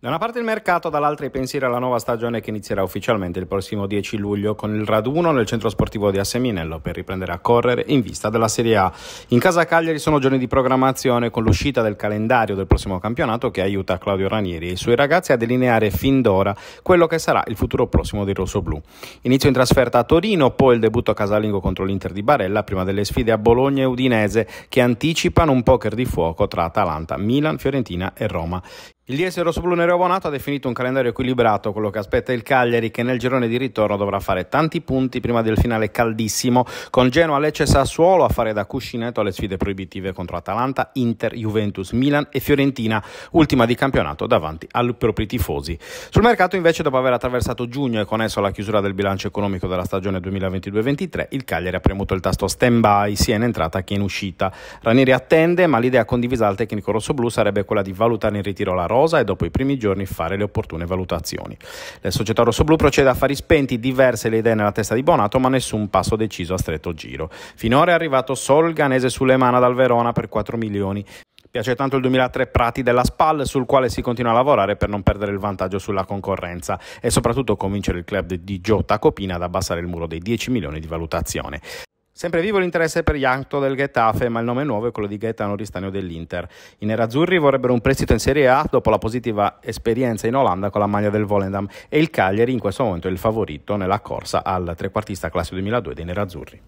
Da una parte il mercato, dall'altra i pensieri alla nuova stagione che inizierà ufficialmente il prossimo 10 luglio con il raduno nel centro sportivo di Asseminello per riprendere a correre in vista della Serie A. In casa Cagliari sono giorni di programmazione con l'uscita del calendario del prossimo campionato che aiuta Claudio Ranieri e i suoi ragazzi a delineare fin d'ora quello che sarà il futuro prossimo dei rossoblù. Inizio in trasferta a Torino, poi il debutto casalingo contro l'Inter di Barella prima delle sfide a Bologna e Udinese che anticipano un poker di fuoco tra Atalanta, Milan, Fiorentina e Roma. Il DS Rossoblu Nero Abonato ha definito un calendario equilibrato, quello che aspetta il Cagliari che nel girone di ritorno dovrà fare tanti punti prima del finale caldissimo con Genoa, Lecce e Sassuolo a fare da cuscinetto alle sfide proibitive contro Atalanta, Inter, Juventus, Milan e Fiorentina, ultima di campionato davanti ai propri tifosi. Sul mercato invece dopo aver attraversato giugno e con esso la chiusura del bilancio economico della stagione 2022-23, il Cagliari ha premuto il tasto stand by sia in entrata che in uscita. Ranieri attende, ma l'idea condivisa al tecnico rossoblu sarebbe quella di valutare in ritiro la roba rosa e dopo i primi giorni fare le opportune valutazioni. La società rossoblù procede a fari spenti, diverse le idee nella testa di Bonato, ma nessun passo deciso a stretto giro. Finora è arrivato solo il ganese Sulemana dal Verona per 4 milioni. Piace tanto il 2003 Prati della SPAL, sul quale si continua a lavorare per non perdere il vantaggio sulla concorrenza e soprattutto convincere il club di Giotta Copina ad abbassare il muro dei 10 milioni di valutazione. Sempre vivo l'interesse per Jankto del Getafe, ma il nome nuovo è quello di Gaetano Ristanio dell'Inter. I nerazzurri vorrebbero un prestito in Serie A dopo la positiva esperienza in Olanda con la maglia del Volendam e il Cagliari in questo momento è il favorito nella corsa al trequartista classe 2002 dei nerazzurri.